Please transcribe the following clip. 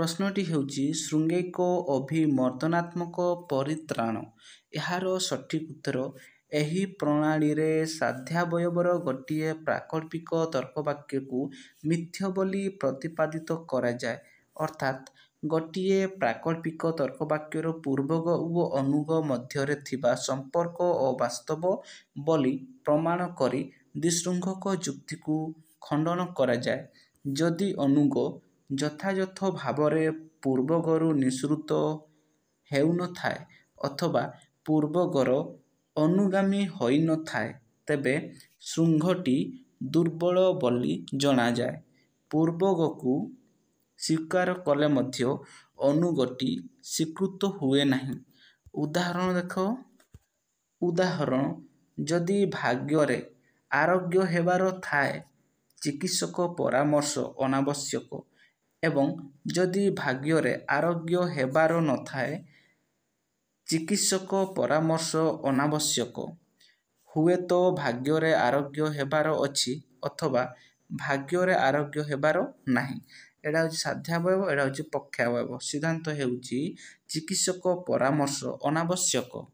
ପ୍ରଶ୍ନଟି ହେଉଛି ଶୃଙ୍ଗିକ ଅଭିମର୍ଦ୍ଦନାତ୍ମକ ପରିତ୍ରାଣ ଏହାର ସଠିକ ଉତ୍ତର ଏହି ପ୍ରଣାଳୀରେ ସାଧ୍ୟାବୟବର ଗୋଟିଏ ପ୍ରାକଳ୍ପିକ ତର୍କବାକ୍ୟକୁ ମିଥ୍ୟ ବୋଲି ପ୍ରତିପାଦିତ କରାଯାଏ ଅର୍ଥାତ୍ ଗୋଟିଏ ପ୍ରାକଳ୍ପିକ ତର୍କବାକ୍ୟର ପୂର୍ବଗ ଓ ଅନୁଗ ମଧ୍ୟରେ ଥିବା ସମ୍ପର୍କ ଅବାସ୍ତବ ବୋଲି ପ୍ରମାଣ କରି ଦ୍ୱିଶୃଙ୍ଖକ ଯୁକ୍ତିକୁ ଖଣ୍ଡନ କରାଯାଏ ଯଦି ଅନୁଗ ଯଥାଯଥ ଭାବରେ ପୂର୍ବଗରୁ ନିସୃତ ହେଉନଥାଏ ଅଥବା ପୂର୍ବଗର ଅନୁଗାମୀ ହୋଇନଥାଏ ତେବେ ଶୃଙ୍ଖଟି ଦୁର୍ବଳ ବୋଲି ଜଣାଯାଏ। ପୂର୍ବଗକୁ ସ୍ୱୀକାର କଲେ ମଧ୍ୟ ଅନୁଗଟି ସ୍ୱୀକୃତ ହୁଏ ନାହିଁ। ଉଦାହରଣ ଦେଖ ଉଦାହରଣ ଯଦି ଭାଗ୍ୟରେ ଆରୋଗ୍ୟ ହେବାର ଥାଏ ଚିକିତ୍ସକ ପରାମର୍ଶ ଅନାବଶ୍ୟକ। ଏବଂ ଯଦି ଭାଗ୍ୟରେ ଆରୋଗ୍ୟ ହେବାର ନଥାଏ ଚିକିତ୍ସକ ପରାମର୍ଶ ଅନାବଶ୍ୟକ ହୁଏତ ଭାଗ୍ୟରେ ଆରୋଗ୍ୟ ହେବାର ଅଛି ଅଥବା ଭାଗ୍ୟରେ ଆରୋଗ୍ୟ ହେବାର ନାହିଁ ଏଇଟା ହେଉଛି ସାଧ୍ୟବୟବ ଏଇଟା ହେଉଛି ପକ୍ଷାବୟବ ସିଦ୍ଧାନ୍ତ ହେଉଛି ଚିକିତ୍ସକ ପରାମର୍ଶ ଅନାବଶ୍ୟକ